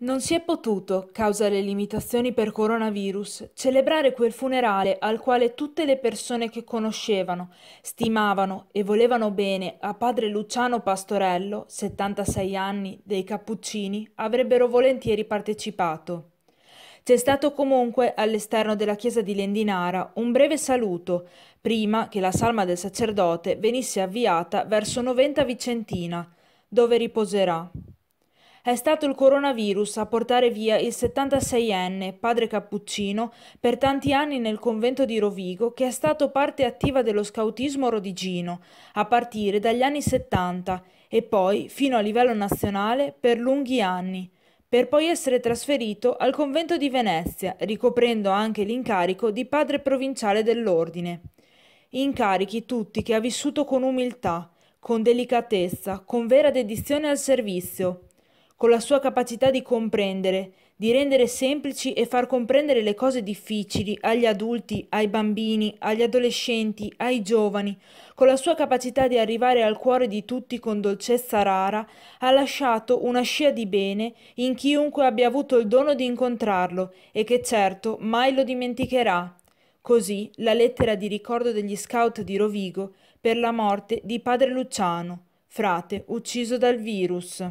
Non si è potuto, causa le limitazioni per coronavirus, celebrare quel funerale al quale tutte le persone che conoscevano, stimavano e volevano bene a padre Luciano Pastorello, 76 anni, dei Cappuccini, avrebbero volentieri partecipato. C'è stato comunque all'esterno della chiesa di Lendinara un breve saluto, prima che la salma del sacerdote venisse avviata verso Noventa Vicentina, dove riposerà. È stato il coronavirus a portare via il 76enne, padre cappuccino, per tanti anni nel convento di Rovigo, che è stato parte attiva dello scautismo rodigino, a partire dagli anni 70 e poi fino a livello nazionale per lunghi anni, per poi essere trasferito al convento di Venezia, ricoprendo anche l'incarico di padre provinciale dell'ordine. Incarichi tutti che ha vissuto con umiltà, con delicatezza, con vera dedizione al servizio, con la sua capacità di comprendere, di rendere semplici e far comprendere le cose difficili agli adulti, ai bambini, agli adolescenti, ai giovani, con la sua capacità di arrivare al cuore di tutti con dolcezza rara, ha lasciato una scia di bene in chiunque abbia avuto il dono di incontrarlo e che certo mai lo dimenticherà. Così la lettera di ricordo degli scout di Rovigo per la morte di padre Luciano, frate ucciso dal virus.